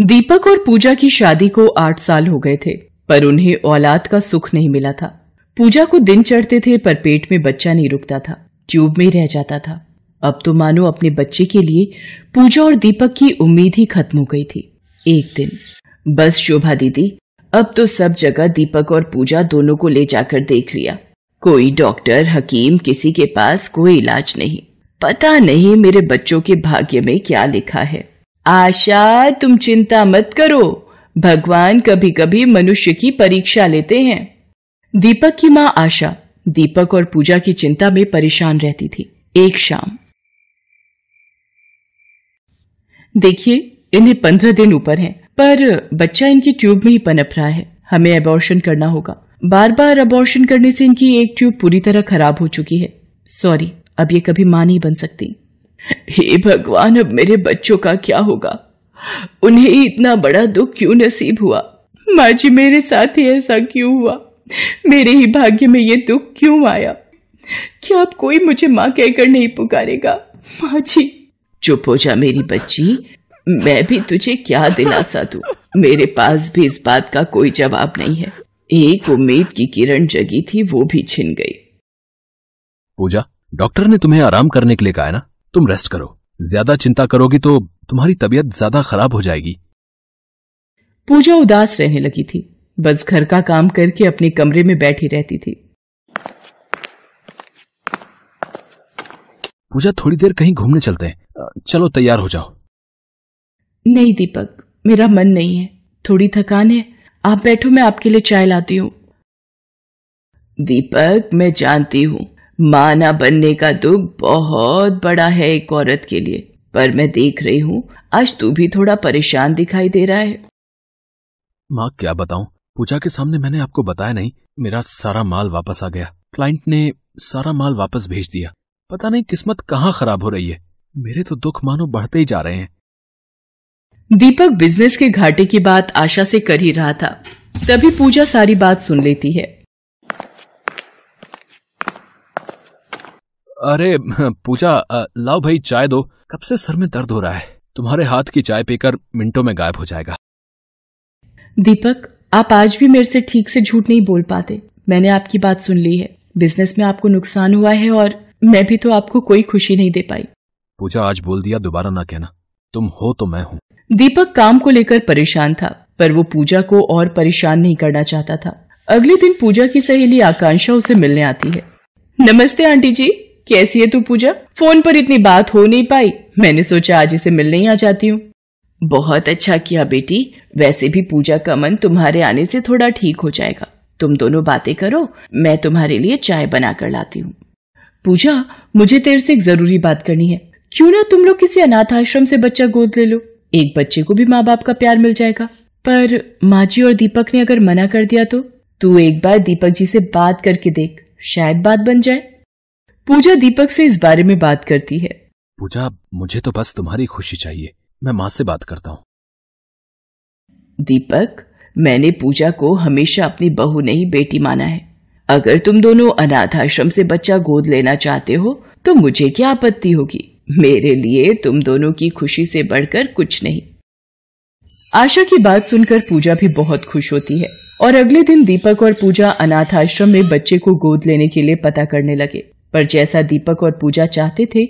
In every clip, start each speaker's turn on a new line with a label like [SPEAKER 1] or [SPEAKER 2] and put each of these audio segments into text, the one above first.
[SPEAKER 1] दीपक और पूजा की शादी को आठ साल हो गए थे पर उन्हें औलाद का सुख नहीं मिला था पूजा को दिन चढ़ते थे पर पेट में बच्चा नहीं रुकता था ट्यूब में रह जाता था अब तो मानो अपने बच्चे के लिए पूजा और दीपक की उम्मीद ही खत्म हो गई थी एक दिन बस शोभा दीदी अब तो सब जगह दीपक और पूजा दोनों को ले जाकर देख लिया कोई डॉक्टर हकीम किसी के पास कोई इलाज नहीं पता नहीं मेरे बच्चों के भाग्य में क्या लिखा है आशा तुम चिंता मत करो भगवान कभी कभी मनुष्य की परीक्षा लेते हैं दीपक की मां आशा दीपक और पूजा की चिंता में परेशान रहती थी एक शाम देखिए इन्हें पंद्रह दिन ऊपर है पर बच्चा इनकी ट्यूब में ही पनप रहा है हमें अबॉर्शन करना होगा बार बार अबॉर्शन करने से इनकी एक ट्यूब पूरी तरह खराब हो चुकी है सॉरी अब ये कभी मां नहीं बन सकती हे भगवान अब मेरे बच्चों का क्या होगा उन्हें इतना बड़ा दुख क्यों नसीब हुआ माँ जी मेरे साथ ही ऐसा क्यों हुआ मेरे ही भाग्य में ये दुख क्यों आया क्या आप कोई मुझे माँ कहकर नहीं पुकारेगा माँ जी चुप हो जा मेरी बच्ची मैं भी तुझे क्या दिलासा दू मेरे पास भी इस बात का कोई
[SPEAKER 2] जवाब नहीं है एक उम्मीद की किरण जगी थी वो भी छिन गई पूजा डॉक्टर ने तुम्हें आराम करने के लिए कहा है ना तुम रेस्ट करो ज्यादा चिंता करोगी तो तुम्हारी तबीयत ज्यादा खराब हो जाएगी
[SPEAKER 1] पूजा उदास रहने लगी थी बस घर का काम करके अपने कमरे में बैठी रहती थी
[SPEAKER 2] पूजा थोड़ी देर कहीं घूमने चलते हैं चलो तैयार हो जाओ
[SPEAKER 1] नहीं दीपक मेरा मन नहीं है थोड़ी थकान है आप बैठो मैं आपके लिए चाय लाती हूँ दीपक मैं जानती हूँ माना बनने का दुख बहुत बड़ा है एक औरत के लिए पर मैं देख रही हूँ आज तू भी थोड़ा परेशान दिखाई दे रहा है
[SPEAKER 2] माँ क्या बताऊँ पूजा के सामने मैंने आपको बताया नहीं मेरा सारा माल वापस आ गया क्लाइंट ने सारा माल वापस भेज दिया पता नहीं किस्मत कहाँ खराब हो रही है मेरे तो दुख मानो बढ़ते ही जा रहे हैं
[SPEAKER 1] दीपक बिजनेस के घाटे की बात आशा से कर ही रहा था तभी पूजा सारी बात सुन लेती है
[SPEAKER 2] अरे पूजा लाओ भाई चाय दो कब से सर में दर्द हो रहा है तुम्हारे हाथ की चाय पीकर मिनटों में गायब हो जाएगा
[SPEAKER 1] दीपक आप आज भी मेरे से ठीक से झूठ नहीं बोल पाते मैंने आपकी बात सुन ली है बिजनेस में आपको नुकसान हुआ है और मैं भी तो आपको कोई खुशी नहीं दे पाई
[SPEAKER 2] पूजा आज बोल दिया दोबारा ना कहना तुम हो तो मैं हूँ
[SPEAKER 1] दीपक काम को लेकर परेशान था पर वो पूजा को और परेशान नहीं करना चाहता था अगले दिन पूजा की सहेली आकांक्षा उसे मिलने आती है नमस्ते आंटी जी कैसी है तू पूजा फोन पर इतनी बात हो नहीं पाई मैंने सोचा आज इसे मिलने ही आ जाती हूँ बहुत अच्छा किया बेटी वैसे भी पूजा का मन तुम्हारे आने से थोड़ा ठीक हो जाएगा तुम दोनों बातें करो मैं तुम्हारे लिए चाय बना कर लाती हूँ पूजा मुझे तेरे से एक जरूरी बात करनी है क्यों ना तुम लोग किसी अनाथ आश्रम से बच्चा गोद ले लो एक बच्चे को भी माँ बाप का प्यार मिल जाएगा पर माँ जी और दीपक ने अगर मना कर दिया तो तू एक बार दीपक जी से बात करके देख शायद बात बन जाए पूजा दीपक से इस बारे में बात करती है
[SPEAKER 2] पूजा मुझे तो बस तुम्हारी खुशी चाहिए मैं माँ से बात करता हूँ
[SPEAKER 1] दीपक मैंने पूजा को हमेशा अपनी बहू नहीं बेटी माना है अगर तुम दोनों अनाथ आश्रम से बच्चा गोद लेना चाहते हो तो मुझे क्या आपत्ति होगी मेरे लिए तुम दोनों की खुशी से बढ़कर कुछ नहीं आशा की बात सुनकर पूजा भी बहुत खुश होती है और अगले दिन दीपक और पूजा अनाथ आश्रम में बच्चे को गोद लेने के लिए पता करने लगे पर जैसा दीपक और पूजा चाहते थे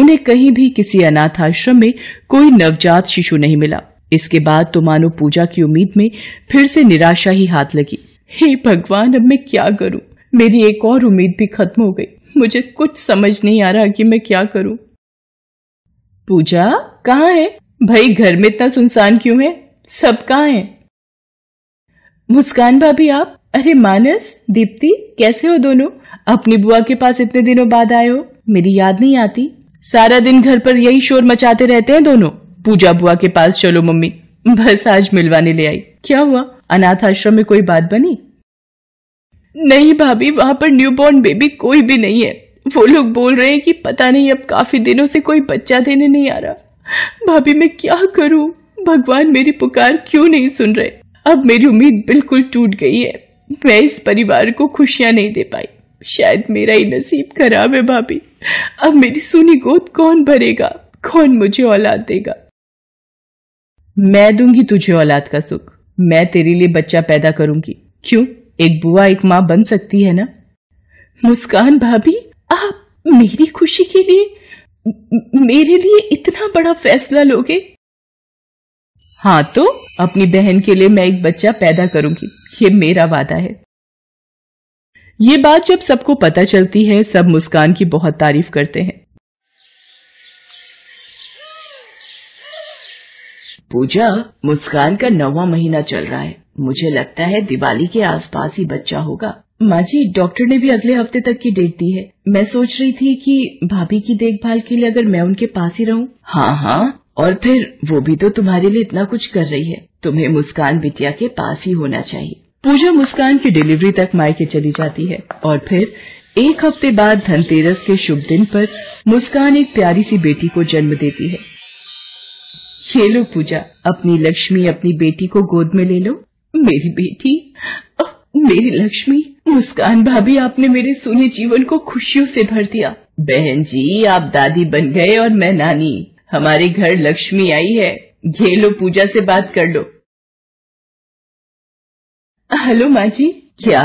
[SPEAKER 1] उन्हें कहीं भी किसी अनाथ आश्रम में कोई नवजात शिशु नहीं मिला इसके बाद तो मानो पूजा की उम्मीद में फिर से निराशा ही हाथ लगी हे भगवान अब मैं क्या करूं मेरी एक और उम्मीद भी खत्म हो गई मुझे कुछ समझ नहीं आ रहा कि मैं क्या करूं पूजा कहा है भाई घर में इतना सुनसान क्यों है सब कहा है मुस्कान भाभी आप अरे मानस दीप्ति कैसे हो दोनों अपनी बुआ के पास इतने दिनों बाद आए हो मेरी याद नहीं आती सारा दिन घर पर यही शोर मचाते रहते हैं दोनों पूजा बुआ के पास चलो मम्मी बस आज मिलवाने ले आई क्या हुआ अनाथ आश्रम में कोई बात बनी नहीं भाभी वहां पर न्यूबॉर्न बेबी कोई भी नहीं है वो लोग बोल रहे हैं कि पता नहीं अब काफी दिनों से कोई बच्चा देने नहीं आ रहा भाभी मैं क्या करूं भगवान मेरी पुकार क्यों नहीं सुन रहे अब मेरी उम्मीद बिल्कुल टूट गई है मैं इस परिवार को खुशियां नहीं दे पाई शायद मेरा ही नसीब खराब है भाभी अब मेरी सुनी गोद कौन भरेगा कौन मुझे औलाद देगा मैं दूंगी तुझे औलाद का सुख मैं तेरे लिए बच्चा पैदा करूंगी क्यों एक बुआ एक माँ बन सकती है ना मुस्कान भाभी आप मेरी खुशी के लिए मेरे लिए इतना बड़ा फैसला लोगे हाँ तो अपनी बहन के लिए मैं एक बच्चा पैदा करूंगी ये मेरा वादा है ये बात जब सबको पता चलती है सब मुस्कान की बहुत तारीफ करते हैं पूजा मुस्कान का नौवा महीना चल रहा है मुझे लगता है दिवाली के आसपास ही बच्चा होगा माँ जी डॉक्टर ने भी अगले हफ्ते तक की डेट दी है मैं सोच रही थी कि भाभी की देखभाल के लिए अगर मैं उनके पास ही रहूं हाँ हाँ और फिर वो भी तो तुम्हारे लिए इतना कुछ कर रही है तुम्हें मुस्कान बिटिया के पास ही होना चाहिए पूजा मुस्कान की डिलीवरी तक मायके चली जाती है और फिर एक हफ्ते बाद धनतेरस के शुभ दिन पर मुस्कान एक प्यारी सी बेटी को जन्म देती है खेलो पूजा अपनी लक्ष्मी अपनी बेटी को गोद में ले लो मेरी बेटी ओ, मेरी लक्ष्मी मुस्कान भाभी आपने मेरे सोने जीवन को खुशियों से भर दिया बहन जी आप दादी बन गए और मैं नानी हमारे घर लक्ष्मी आई है घेलो पूजा से बात कर लो हेलो माँ जी क्या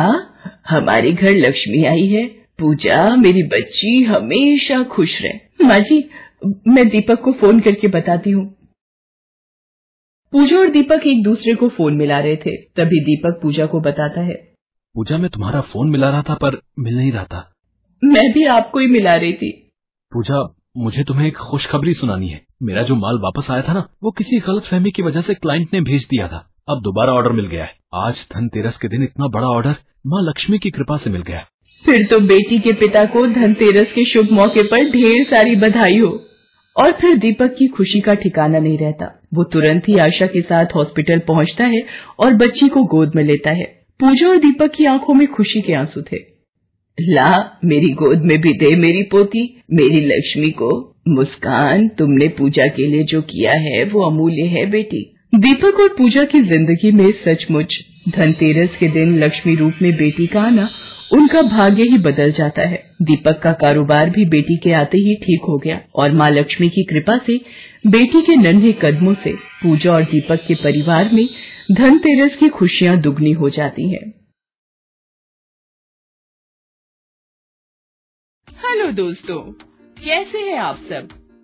[SPEAKER 1] हमारे घर लक्ष्मी आई है पूजा मेरी बच्ची हमेशा खुश रहे माँ जी मैं दीपक को फोन करके बताती हूँ पूजा और दीपक एक दूसरे को फोन मिला रहे थे तभी दीपक पूजा को बताता है
[SPEAKER 2] पूजा मैं तुम्हारा फोन मिला रहा था पर मिल नहीं रहा था
[SPEAKER 1] मैं भी आपको ही मिला रही थी
[SPEAKER 2] पूजा मुझे तुम्हें एक खुशखबरी सुनानी है मेरा जो माल वापस आया था ना वो किसी गलत फहमी की वजह से क्लाइंट ने भेज दिया था अब दोबारा ऑर्डर मिल गया है आज धनतेरस के दिन इतना बड़ा ऑर्डर माँ लक्ष्मी की कृपा से मिल गया
[SPEAKER 1] फिर तो बेटी के पिता को धनतेरस के शुभ मौके पर ढेर सारी बधाई हो और फिर दीपक की खुशी का ठिकाना नहीं रहता वो तुरंत ही आशा के साथ हॉस्पिटल पहुंचता है और बच्ची को गोद में लेता है पूजा और दीपक की आंखों में खुशी के आंसू थे ला मेरी गोद में भी दे मेरी पोती मेरी लक्ष्मी को मुस्कान तुमने पूजा के लिए जो किया है वो अमूल्य है बेटी दीपक और पूजा की जिंदगी में सचमुच धनतेरस के दिन लक्ष्मी रूप में बेटी का आना उनका भाग्य ही बदल जाता है दीपक का कारोबार भी बेटी के आते ही ठीक हो गया और माँ लक्ष्मी की कृपा से बेटी के नन्हे कदमों से पूजा और दीपक के परिवार में धनतेरस की खुशियाँ दुगनी हो जाती हैं। हेलो दोस्तों कैसे हैं आप सब